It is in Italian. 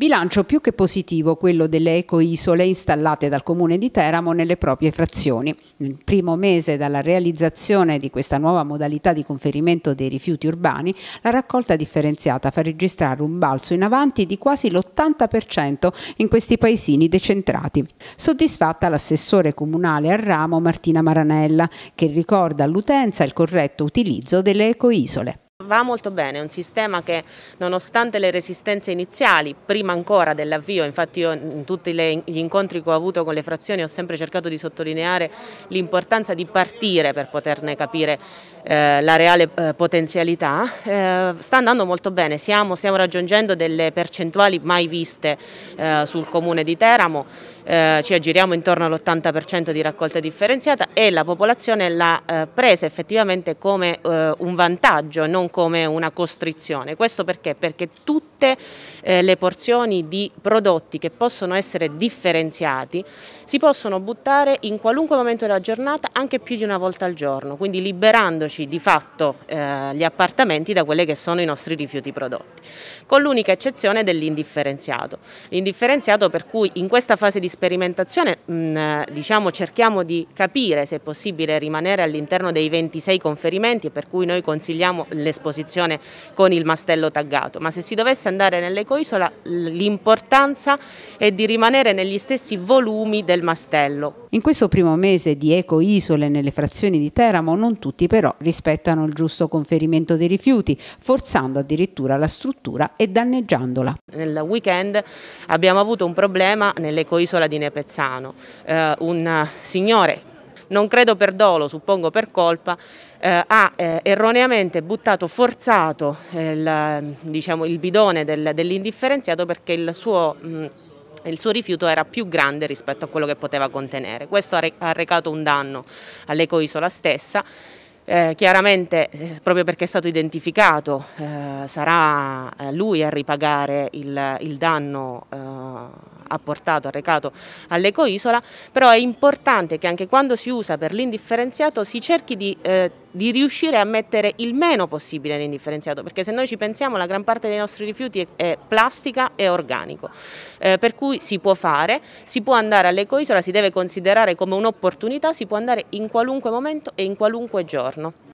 Bilancio più che positivo quello delle ecoisole installate dal comune di Teramo nelle proprie frazioni. Nel primo mese dalla realizzazione di questa nuova modalità di conferimento dei rifiuti urbani, la raccolta differenziata fa registrare un balzo in avanti di quasi l'80% in questi paesini decentrati. Soddisfatta l'assessore comunale a ramo Martina Maranella, che ricorda all'utenza il corretto utilizzo delle ecoisole va molto bene, è un sistema che nonostante le resistenze iniziali, prima ancora dell'avvio, infatti io in tutti gli incontri che ho avuto con le frazioni ho sempre cercato di sottolineare l'importanza di partire per poterne capire eh, la reale eh, potenzialità, eh, sta andando molto bene, Siamo, stiamo raggiungendo delle percentuali mai viste eh, sul comune di Teramo, eh, ci aggiriamo intorno all'80% di raccolta differenziata e la popolazione l'ha eh, presa effettivamente come un vantaggio, non come come una costrizione. Questo perché? Perché tutti tutte eh, le porzioni di prodotti che possono essere differenziati si possono buttare in qualunque momento della giornata anche più di una volta al giorno, quindi liberandoci di fatto eh, gli appartamenti da quelli che sono i nostri rifiuti prodotti, con l'unica eccezione dell'indifferenziato. L'indifferenziato per cui in questa fase di sperimentazione mh, mm, diciamo, cerchiamo di capire se è possibile rimanere all'interno dei 26 conferimenti per cui noi consigliamo l'esposizione con il mastello taggato, ma se si dovesse andare nell'ecoisola l'importanza è di rimanere negli stessi volumi del mastello. In questo primo mese di ecoisole nelle frazioni di Teramo non tutti però rispettano il giusto conferimento dei rifiuti, forzando addirittura la struttura e danneggiandola. Nel weekend abbiamo avuto un problema nell'ecoisola di Nepezzano, eh, un signore non credo per dolo, suppongo per colpa, eh, ha eh, erroneamente buttato, forzato eh, il, diciamo, il bidone del, dell'indifferenziato perché il suo... Mh, il suo rifiuto era più grande rispetto a quello che poteva contenere. Questo ha recato un danno all'ecoisola stessa. Eh, chiaramente, eh, proprio perché è stato identificato, eh, sarà eh, lui a ripagare il, il danno. Eh, ha portato, ha recato all'ecoisola, però è importante che anche quando si usa per l'indifferenziato si cerchi di, eh, di riuscire a mettere il meno possibile l'indifferenziato, perché se noi ci pensiamo la gran parte dei nostri rifiuti è, è plastica e organico, eh, per cui si può fare, si può andare all'ecoisola, si deve considerare come un'opportunità, si può andare in qualunque momento e in qualunque giorno.